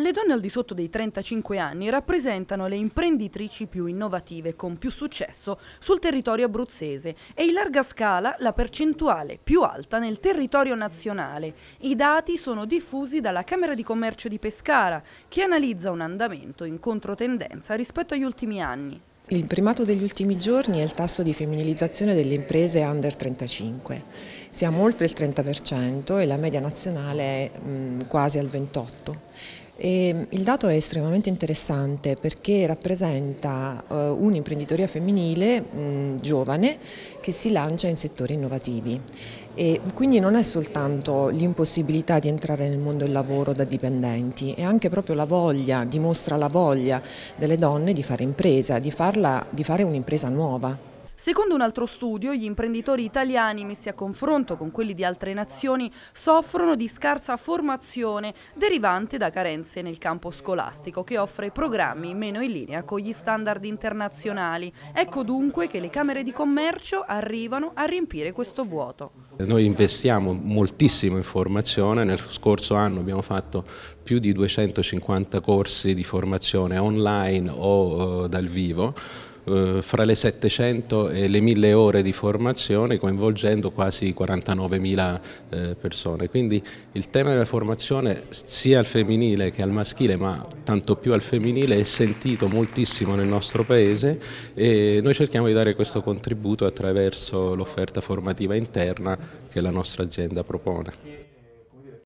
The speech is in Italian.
Le donne al di sotto dei 35 anni rappresentano le imprenditrici più innovative con più successo sul territorio abruzzese e in larga scala la percentuale più alta nel territorio nazionale. I dati sono diffusi dalla Camera di Commercio di Pescara che analizza un andamento in controtendenza rispetto agli ultimi anni. Il primato degli ultimi giorni è il tasso di femminilizzazione delle imprese under 35. Siamo oltre il 30% e la media nazionale è mm, quasi al 28%. E ehm, il dato è estremamente interessante perché rappresenta eh, un'imprenditoria femminile mh, giovane che si lancia in settori innovativi. E quindi non è soltanto l'impossibilità di entrare nel mondo del lavoro da dipendenti, è anche proprio la voglia, dimostra la voglia delle donne di fare impresa, di, farla, di fare un'impresa nuova. Secondo un altro studio, gli imprenditori italiani messi a confronto con quelli di altre nazioni soffrono di scarsa formazione derivante da carenze nel campo scolastico che offre programmi meno in linea con gli standard internazionali. Ecco dunque che le Camere di Commercio arrivano a riempire questo vuoto. Noi investiamo moltissimo in formazione, nel scorso anno abbiamo fatto più di 250 corsi di formazione online o eh, dal vivo eh, fra le 700 e le 1000 ore di formazione coinvolgendo quasi 49.000 eh, persone. Quindi il tema della formazione sia al femminile che al maschile, ma tanto più al femminile, è sentito moltissimo nel nostro paese e noi cerchiamo di dare questo contributo attraverso l'offerta formativa interna che la nostra azienda propone.